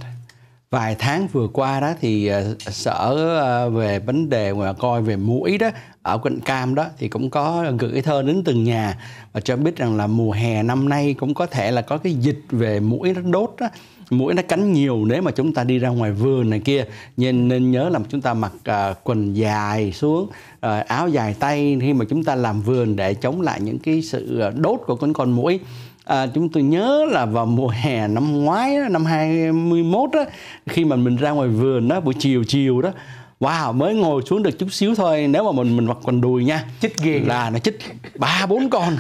vài tháng vừa qua đó thì à, sở à, về vấn đề mà coi về mũi đó ở quận Cam đó thì cũng có gửi thơ đến từng nhà và cho biết rằng là mùa hè năm nay cũng có thể là có cái dịch về mũi nó đốt đó mũi nó cắn nhiều nếu mà chúng ta đi ra ngoài vườn này kia nên nên nhớ là chúng ta mặc uh, quần dài xuống uh, áo dài tay khi mà chúng ta làm vườn để chống lại những cái sự à, đốt của con con mũi À, chúng tôi nhớ là vào mùa hè năm ngoái đó, năm 21 đó khi mà mình ra ngoài vườn đó buổi chiều chiều đó wow mới ngồi xuống được chút xíu thôi nếu mà mình mình mặc quần đùi nha chích ghê là nó chích ba bốn con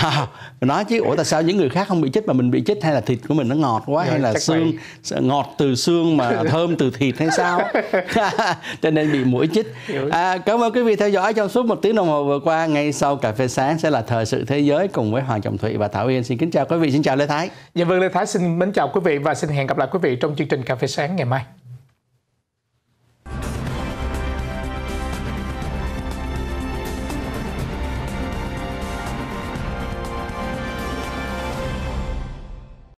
[laughs] nói chứ ủa tại sao những người khác không bị chích mà mình bị chích hay là thịt của mình nó ngọt quá dạ, hay là xương vậy. ngọt từ xương mà [laughs] thơm từ thịt hay sao [laughs] cho nên bị mũi chích à, cảm ơn quý vị theo dõi trong suốt một tiếng đồng hồ vừa qua ngay sau cà phê sáng sẽ là thời sự thế giới cùng với hoàng trọng thụy và thảo yên xin kính chào quý vị xin chào lê thái dạ vâng lê thái xin mến chào quý vị và xin hẹn gặp lại quý vị trong chương trình cà phê sáng ngày mai